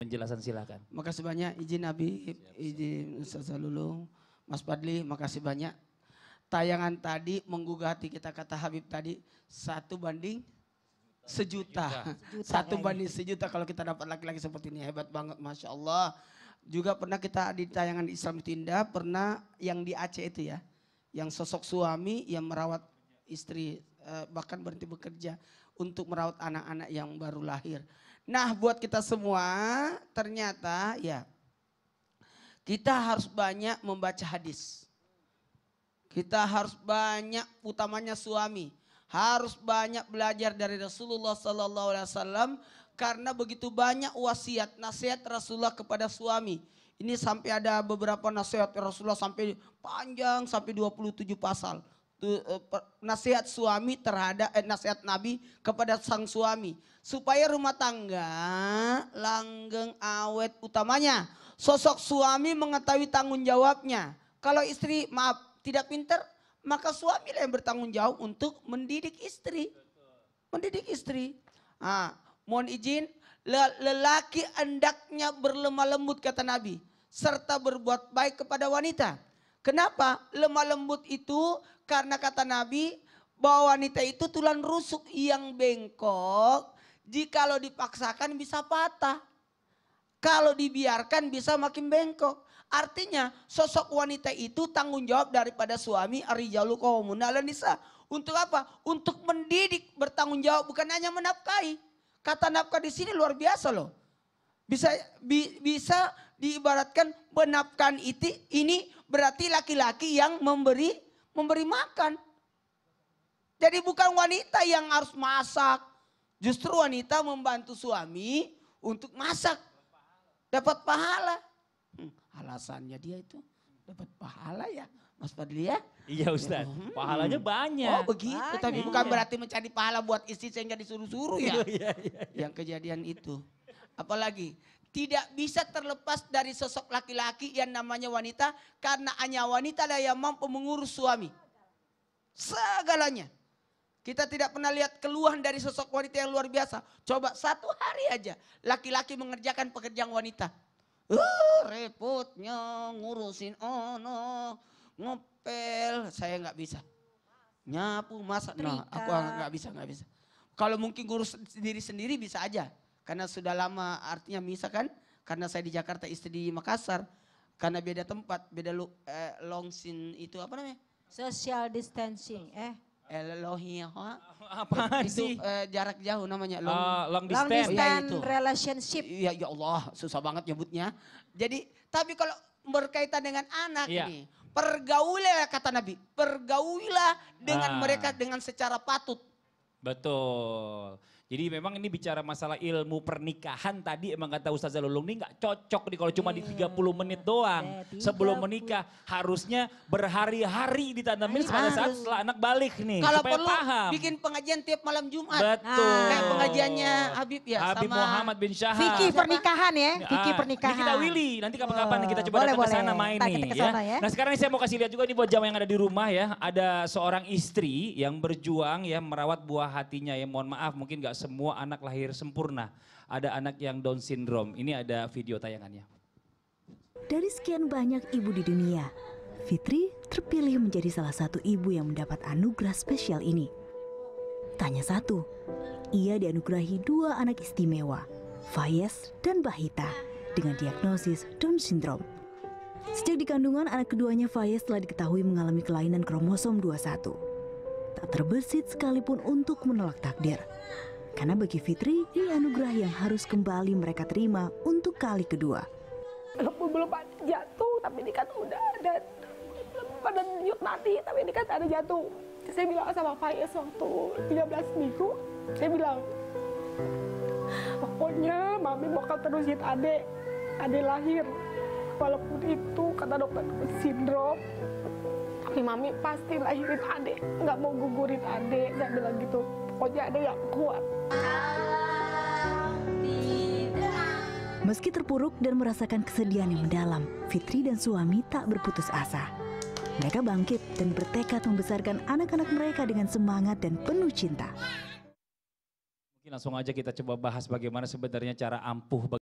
penjelasan silakan. Makasih banyak izin Nabi, izin Ustaz Lulu, Mas Padli, makasih banyak. Tayangan tadi menggugah hati kita kata Habib tadi satu banding sejuta, satu banding sejuta kalau kita dapat laki-laki seperti ini hebat banget, masya Allah. Juga pernah kita di tayangan Islam itu pernah yang di Aceh itu ya, yang sosok suami yang merawat istri eh, bahkan berhenti bekerja untuk merawat anak-anak yang baru lahir. Nah buat kita semua ternyata ya kita harus banyak membaca hadis. Kita harus banyak utamanya suami. Harus banyak belajar dari Rasulullah Sallallahu Alaihi Wasallam karena begitu banyak wasiat nasihat Rasulullah kepada suami. Ini sampai ada beberapa nasihat Rasulullah sampai panjang sampai 27 pasal. Eh, nasihat suami terhadap eh, nasihat Nabi kepada sang suami supaya rumah tangga langgeng awet utamanya sosok suami mengetahui tanggung jawabnya kalau istri maaf tidak pinter maka suami yang bertanggung jawab untuk mendidik istri mendidik istri nah, mohon izin lelaki hendaknya berlemah lembut kata Nabi serta berbuat baik kepada wanita Kenapa? Lemah lembut itu karena kata Nabi bahwa wanita itu tulang rusuk yang bengkok. Jikalau dipaksakan bisa patah. Kalau dibiarkan bisa makin bengkok. Artinya sosok wanita itu tanggung jawab daripada suami nisa. Untuk apa? Untuk mendidik bertanggung jawab bukan hanya menafkahi. Kata nafkah di sini luar biasa loh. Bisa bi, bisa diibaratkan benapkan itu ini berarti laki-laki yang memberi memberi makan. Jadi bukan wanita yang harus masak. Justru wanita membantu suami untuk masak. Dapat pahala. Hmm, alasannya dia itu dapat pahala ya. Mas Fadli ya? Iya Ustaz, hmm. pahalanya banyak. Oh begitu, banyak. tapi bukan berarti mencari pahala buat istri sehingga disuruh-suruh ya. Iya, iya, iya. Yang kejadian itu. Apalagi tidak bisa terlepas dari sosok laki-laki yang namanya wanita karena hanya wanita lah yang mampu mengurus suami. Segalanya. Kita tidak pernah lihat keluhan dari sosok wanita yang luar biasa. Coba satu hari aja laki-laki mengerjakan pekerjaan wanita. Uh, repotnya ngurusin ono no ngopel saya nggak bisa nyapu masak nah aku nggak bisa nggak bisa kalau mungkin ngurus diri sendiri bisa aja karena sudah lama artinya misalkan Karena saya di Jakarta, istri di Makassar. Karena beda tempat, beda lu, eh, long sin itu apa namanya? Social distancing eh. Elohim. Eh, ya, apa itu, sih? Eh, jarak jauh namanya. Long, uh, long distance. Long oh, iya, iya, distance ya, itu. relationship. Ya, ya Allah, susah banget nyebutnya. Jadi, tapi kalau berkaitan dengan anak yeah. ini Pergaulilah kata Nabi, pergaulilah dengan ah. mereka dengan secara patut. Betul. Jadi memang ini bicara masalah ilmu pernikahan tadi emang kata Ustaz Lulung ini nggak cocok nih kalau cuma di 30 iya, menit doang. Sebelum menikah harusnya berhari-hari ditanamin Ayah, pada saat setelah anak balik nih kalau supaya perlu, paham. bikin pengajian tiap malam Jumat. Betul. kayak pengajiannya Habib ya Habib sama Muhammad bin Syahab. Vicky pernikahan ya, Vicky pernikahan. Ini kita Willy, nanti kapan-kapan kita coba boleh, datang ke sana main nih nih ya. ya. Nah, sekarang saya mau kasih lihat juga ini buat jam yang ada di rumah ya. Ada seorang istri yang berjuang ya merawat buah hatinya ya. Mohon maaf mungkin gak semua anak lahir sempurna. Ada anak yang Down syndrome. Ini ada video tayangannya. Dari sekian banyak ibu di dunia, Fitri terpilih menjadi salah satu ibu yang mendapat anugerah spesial ini. Tanya satu, ia dianugerahi dua anak istimewa, Fayes dan Bahita, dengan diagnosis Down syndrome. Sejak di kandungan, anak keduanya Fayes telah diketahui mengalami kelainan kromosom 21. Tak terbesit sekalipun untuk menolak takdir. Karena bagi Fitri, ini anugerah yang harus kembali mereka terima untuk kali kedua. Walaupun belum ada jatuh, tapi ini kan udah ada. Pada nyut mati, tapi ini kan ada jatuh. Saya bilang sama Faiz waktu 13 minggu, saya bilang, pokoknya mami bakal terusin adek, adek lahir. Walaupun itu kata dokter sindrom, tapi mami pasti lahirin adek, nggak mau gugurin adek, saya bilang gitu pokoknya ada yang kuat. Meski terpuruk dan merasakan kesedihan yang mendalam, Fitri dan suami tak berputus asa. Mereka bangkit dan bertekad membesarkan anak-anak mereka dengan semangat dan penuh cinta. Mungkin langsung aja kita coba bahas bagaimana sebenarnya cara ampuh